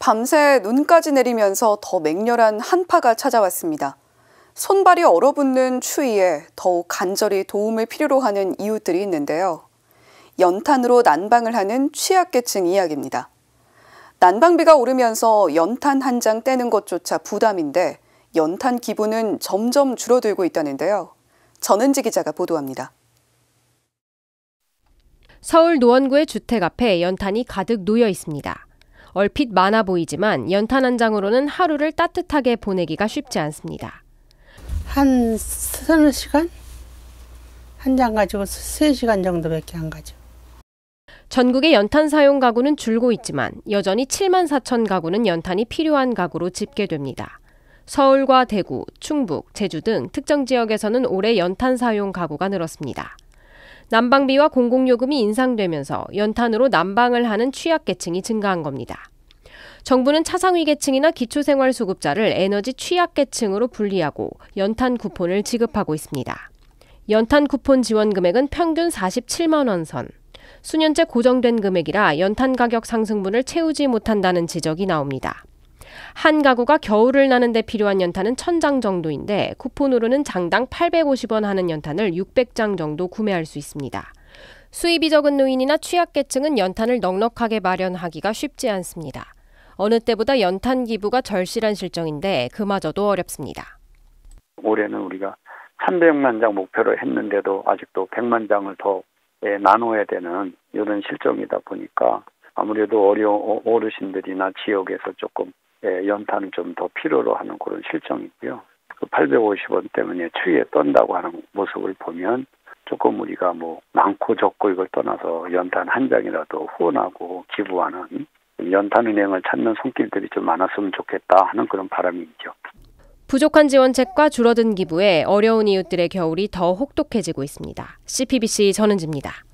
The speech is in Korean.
밤새 눈까지 내리면서 더 맹렬한 한파가 찾아왔습니다. 손발이 얼어붙는 추위에 더욱 간절히 도움을 필요로 하는 이웃들이 있는데요. 연탄으로 난방을 하는 취약계층 이야기입니다. 난방비가 오르면서 연탄 한 장 떼는 것조차 부담인데 연탄 기분은 점점 줄어들고 있다는데요. 전은지 기자가 보도합니다. 서울 노원구의 주택 앞에 연탄이 가득 놓여 있습니다. 얼핏 많아 보이지만 연탄 한 장으로는 하루를 따뜻하게 보내기가 쉽지 않습니다. 한 서너 시간? 한 장 가지고 세 시간 정도밖에 안 가죠. 전국의 연탄 사용 가구는 줄고 있지만 여전히 7만 4천 가구는 연탄이 필요한 가구로 집계됩니다. 서울과 대구, 충북, 제주 등 특정 지역에서는 올해 연탄 사용 가구가 늘었습니다. 난방비와 공공요금이 인상되면서 연탄으로 난방을 하는 취약계층이 증가한 겁니다. 정부는 차상위계층이나 기초생활수급자를 에너지 취약계층으로 분리하고 연탄 쿠폰을 지급하고 있습니다. 연탄 쿠폰 지원 금액은 평균 47만 원 선. 수년째 고정된 금액이라 연탄 가격 상승분을 채우지 못한다는 지적이 나옵니다. 한 가구가 겨울을 나는데 필요한 연탄은 천 장 정도인데 쿠폰으로는 장당 850원 하는 연탄을 600장 정도 구매할 수 있습니다. 수입이 적은 노인이나 취약계층은 연탄을 넉넉하게 마련하기가 쉽지 않습니다. 어느 때보다 연탄 기부가 절실한 실정인데 그마저도 어렵습니다. 올해는 우리가 300만 장 목표로 했는데도 아직도 100만 장을 더 예, 나눠야 되는 이런 실정이다 보니까 아무래도 어려 어, 어르신들이나 지역에서 조금 예, 연탄을 좀더 필요로 하는 그런 실정이고요. 그 850원 때문에 추위에 떤다고 하는 모습을 보면 조금 우리가 뭐 많고 적고 이걸 떠나서 연탄 한 장이라도 후원하고 기부하는 연탄은행을 찾는 손길들이 좀 많았으면 좋겠다 하는 그런 바람이죠. 부족한 지원책과 줄어든 기부에 어려운 이웃들의 겨울이 더 혹독해지고 있습니다. CPBC 전은지입니다.